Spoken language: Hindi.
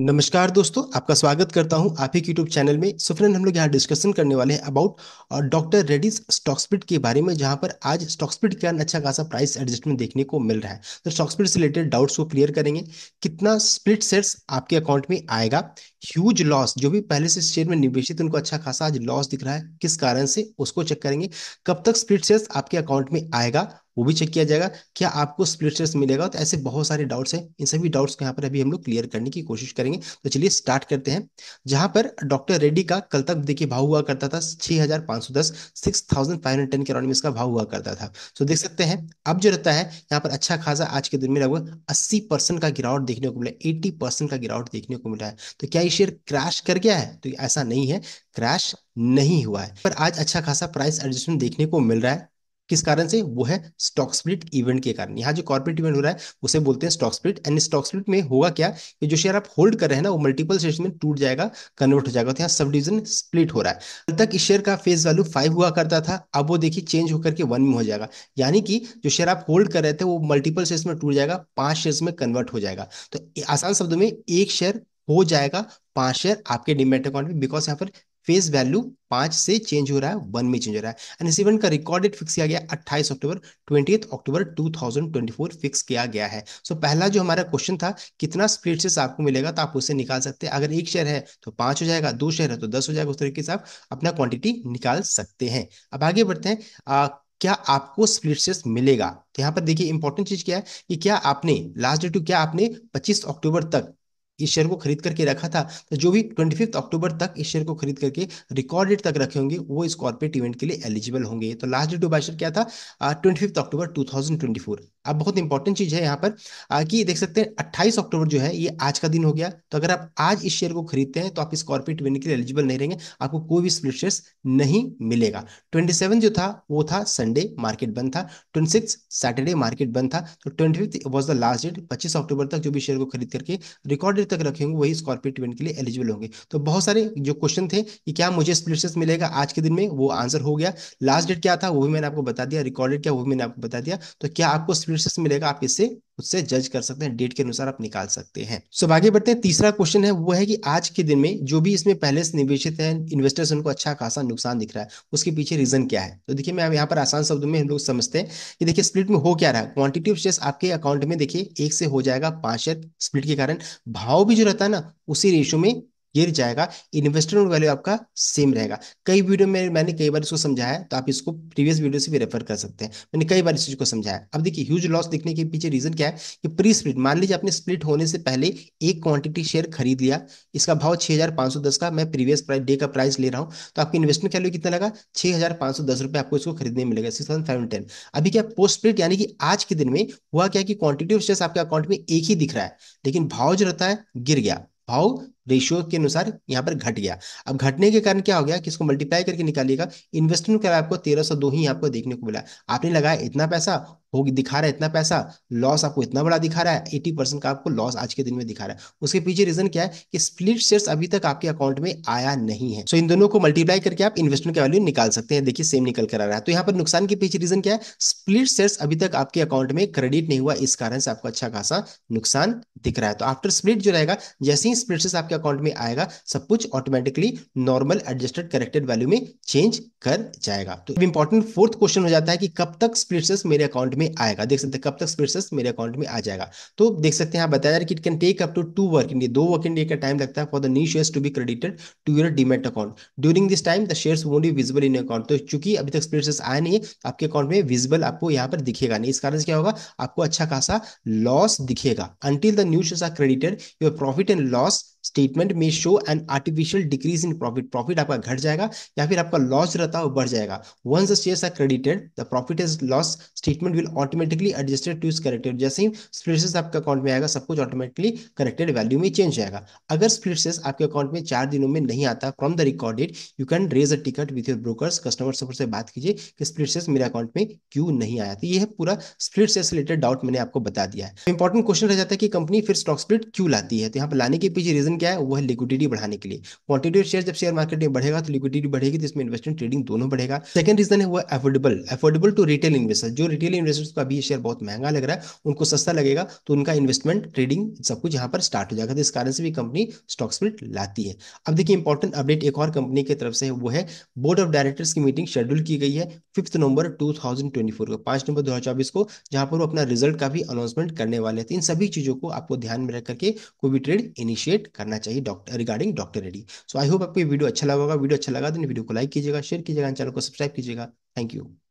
नमस्कार दोस्तों आपका स्वागत करता हूं आप ही यूट्यूब चैनल में सो फ्रेंड हम लोग यहाँ डिस्कशन करने वाले हैं about doctor Reddy's stock split के बारे में जहां पर आज स्टॉक स्प्लिट क्या अच्छा खासा प्राइस एडजस्टमेंट देखने को मिल रहा है तो स्टॉक स्पीड से रिलेटेड डाउट्स को क्लियर करेंगे कितना स्प्लिट सेट्स आपके अकाउंट में आएगा ह्यूज लॉस जो भी पहले से शेयर में निवेशित उनको अच्छा खासा आज लॉस दिख रहा है किस कारण से उसको चेक करेंगे कब तक स्प्लिट शेयर आपके अकाउंट में आएगा वो भी चेक किया जाएगा क्या आपको स्प्लिट शेयर मिलेगा तो ऐसे बहुत सारे डाउट्स हैं इन सभी डाउट्स को यहाँ पर अभी हम लोग क्लियर करने की कोशिश करेंगे तो चलिए स्टार्ट करते हैं जहां पर डॉक्टर रेड्डी का कल तक देखिए भाव हुआ करता था छह हजार पांच सौ दस six thousand five hundred ten के अराउंड में इसका भाव हुआ करता था तो देख सकते हैं अब जो रहता है यहाँ पर अच्छा खासा आज के दिन में लगभग अस्सी परसेंट का गिरावट देखने को मिला एट्टी परसेंट का गिरावट देखने को मिला है तो क्या आई शेयर क्रैश कर गया है तो ऐसा नहीं है क्रैश नहीं हुआ है पर आज अच्छा खासा प्राइस एडजस्टमेंट देखने को मिल रहा है किस कारण से वो है स्टॉक स्प्लिट इवेंट के कारण यहाँ जो कॉर्पोरेट इवेंट हो रहा है उसे बोलते हैं stock split and stock split में होगा क्या कि जो शेयर आप होल्ड कर रहे हैं ना वो मल्टीपल शेयर में टूट जाएगा कन्वर्ट हो जाएगा तो यहाँ सब डिविजन स्प्लिट हो रहा है कल तक इस शेयर का फेस वैल्यू फाइव हुआ करता था अब वो देखिए चेंज होकर के वन में हो जाएगा यानी कि जो शेयर आप होल्ड कर रहे थे वो मल्टीपल शेयर में टूट जाएगा पांच शेयर में कन्वर्ट हो जाएगा तो आसान शब्द में एक शेयर हो जाएगा पांच शेयर आपके डिमेट अकाउंट में बिकॉज यहाँ पर फेस वैल्यू पांच से चेंज हो रहा है वन में चेंज हो रहा है एंड इस इवेंट का रिकॉर्ड फिक्स किया गया अट्ठाईस अक्टूबर ट्वेंटी अक्टूबर 2024 फिक्स किया गया है सो so, पहला जो हमारा क्वेश्चन था कितना स्प्लिट से आपको मिलेगा तो आप उससे निकाल सकते हैं अगर एक शेयर है तो पांच हो जाएगा दो शेयर है तो दस हो जाएगा उस तरीके से आप अपना क्वांटिटी निकाल सकते हैं अब आगे बढ़ते हैं आ, क्या आपको स्प्लिट से मिलेगा तो यहाँ पर देखिए इंपॉर्टेंट चीज क्या है कि क्या आपने लास्ट डेट टू क्या आपने 25 अक्टूबर तक इस शेयर को खरीद करके रखा था तो जो भी ट्वेंटी फिफ्थ अक्टूबर तक इस शेयर को खरीद करके रिकॉर्ड डेट तक रखे होंगे वो इस कॉर्पोरेट इवेंट के लिए एलिजिबल होंगे तो last date of buy share क्या था twenty fifth October two thousand twenty four अब बहुत इंपॉर्टेंट चीज है यहाँ पर आ, कि देख सकते हैं अट्ठाईस अक्टूबर जो है ये आज का दिन हो गया तो अगर आप आज इस शेयर को खरीदते हैं तो आप इस कॉर्पोरेट इवेंट के लिए एलिजिबल नहीं रहेंगे आपको कोई भी स्प्लिट शेयर नहीं मिलेगा ट्वेंटी सेवन जो था वो था संडे मार्केट बंद था ट्वेंटी सिक्स सैटरडे मार्केट बंद था तो twenty fifth was the last date पच्चीस अक्टूबर तक जो भी शेयर को खरीद करके रिकॉर्ड स्प्लिट तक रखेंगे वही स्कॉर्पियो ट्वेन के लिए एलिजिबल होंगे तो बहुत सारे जो क्वेश्चन थे कि क्या मुझे स्प्लिट सेस मिलेगा आज के दिन में वो आंसर हो गया लास्ट डेट क्या था वो भी मैंने आपको बता दिया रिकॉर्डेड क्या वो भी मैंने आपको बता दिया तो क्या आपको स्प्लिट सेस मिलेगा आप इससे उससे जज कर सकते हैं डेट के अनुसार आप निकाल सकते हैं सो so, आगे बढ़ते हैं तीसरा क्वेश्चन है वो है कि आज के दिन में जो भी इसमें पहले से निवेशित है इन्वेस्टर्स उनको अच्छा खासा नुकसान दिख रहा है उसके पीछे रीजन क्या है तो देखिए मैं यहाँ पर आसान शब्दों में हम लोग समझते हैं कि देखिए स्प्लिट में हो क्या रहा है ऑफ शेयर आपके अकाउंट में देखिए एक से हो जाएगा पांच शेयर स्प्लिट के कारण भाव भाव भी जो रहता है ना उसी रेशो में गिर जाएगा इन्वेस्टमेंट वैल्यू आपका सेम रहेगा कई वीडियो में मैंने कई बार इसको समझाया है तो आप इसको प्रीवियस वीडियो से भी रेफर कर सकते हैं मैंने कई बार इस चीज को समझाया अब देखिए ह्यूज लॉस दिखने के पीछे रीजन क्या है कि प्री स्प्लिट मान लीजिए आपने स्प्लिट होने से पहले एक क्वांटिटी शेयर खरीद लिया इसका भाव छह का मैं प्रीवियस प्राइस डे का प्राइस ले रहा हूँ तो आपकी इन्वेस्टमेंट वैल्यू कितना लगा छह रुपए आपको इसको खरीदने मिलेगा सिक्स अभी क्या पोस्ट स्प्लिट यानी कि आज के दिन में हुआ क्या कि क्वांटिटी ऑफ शेयर आपके अकाउंट में एक ही दिख रहा है लेकिन भाव जो रहता है गिर गया भाव रेशियो के अनुसार यहाँ पर घट गया अब घटने के कारण क्या हो गया किसको मल्टीप्लाई करके निकालिएगा इन्वेस्टमेंट का आपको तेरह सौ दो ही आपको देखने को मिला आपने लगाया इतना पैसा हो दिखा रहा है इतना पैसा लॉस आपको इतना बड़ा दिखा रहा है एटी परसेंट का आपको लॉस आज के दिन में दिखा रहा है उसके पीछे रीजन क्या है कि स्प्लिट शेयर्स अभी तक आपके अकाउंट में आया नहीं है सो इन दोनों को मल्टीप्लाई करके आप इन्वेस्टमेंट का वैल्यू निकाल सकते हैं देखिए सेम निकल कर आ रहा है तो यहाँ पर नुकसान के पीछे रीजन क्या है स्प्लिट शेयर अभी तक आपके अकाउंट में क्रेडिट नहीं हुआ इस कारण से आपको अच्छा खासा नुकसान दिख रहा है तो आफ्टर स्प्लिट जो रहेगा जैसे ही स्प्लिट शेयर आपके आपके अकाउंट में आएगा सब कुछ automatically normal adjusted corrected value में चेंज कर जाएगा तो इंपॉर्टेंट फोर्थ क्वेश्चन हो जाता है कि कब तक स्प्लिटसेस मेरे अकाउंट में आएगा देख सकते हैं कब तक स्प्लिटसेस मेरे अकाउंट में आ जाएगा तो देख सकते हैं यहाँ बताया कि it can take up to two working day दो वर्किंग डे का टाइम लगता है for the new share to be credited to your demat account during this time the share won't be visible in account तो चूंकि अभी तक स्प्लिटसेस आया नहीं है आपके अकाउंट में विजिबल आपको यहाँ पर दिखेगा नहीं इस कारण से क्या होगा आपको अच्छा खासा लॉस दिखेगा until the new share are credited your profit and loss statement में show an artificial decrease in profit profit आपका घट जाएगा या फिर आपका लॉस रहता है वो बढ़ जाएगा once the shares are credited the profit is loss statement will automatically adjusted to is corrected जैसे ही स्प्लिट आपके अकाउंट में आएगा सब कुछ ऑटोमेटिकली करेक्टेड वैल्यू में चेंज जाएगा अगर स्प्लिट आपके अकाउंट में चार दिनों में नहीं आता from the record date you can raise a ticket with your broker's customer support से बात कीजिए कि स्प्लिट मेरे अकाउंट में क्यों नहीं आया तो ये है पूरा स्प्लिट से रिलेटेड डाउट मैंने आपको बता दिया है इंपॉर्टेंट क्वेश्चन रह जाता है कि कंपनी फिर स्टॉक स्प्लिट क्यों लाती है तो यहाँ पर लाने के पीछे रीजन लेकिन क्या है वो है लिक्विडिटी बढ़ाने के लिए क्वांटिटी शेयर जब शेयर मार्केट में बढ़ेगा तो लिक्विडिटी बढ़ेगी तो इसमें इन्वेस्टमेंट ट्रेडिंग दोनों बढ़ेगा सेकंड रीजन है वो affordable affordable to retail investor जो रिटेल इन्वेस्टर्स का अभी शेयर बहुत महंगा लग रहा है उनको सस्ता लगेगा तो उनका इन्वेस्टमेंट ट्रेडिंग सब कुछ यहाँ पर स्टार्ट हो जाएगा तो इस कारण से भी कंपनी स्टॉक स्प्लिट लाती है अब देखिए इंपॉर्टेंट अपडेट एक और कंपनी की तरफ से वो है बोर्ड ऑफ डायरेक्टर्स की मीटिंग शेड्यूल की गई है फिफ्थ नवंबर 2024 को पांच नवंबर 2024 को जहां पर वो अपना रिजल्ट का भी अनाउंसमेंट करने वाले थे इन सभी चीजों को आपको ध्यान में रखकर के कोई भी ट्रेड इनिशिएट करना करना चाहिए doctor regarding doctor Reddy so I hope आपको ये वीडियो अच्छा लगा होगा वीडियो अच्छा लगा तो वीडियो को लाइक कीजिएगा शेयर कीजिएगा चैनल को सब्सक्राइब कीजिएगा थैंक यू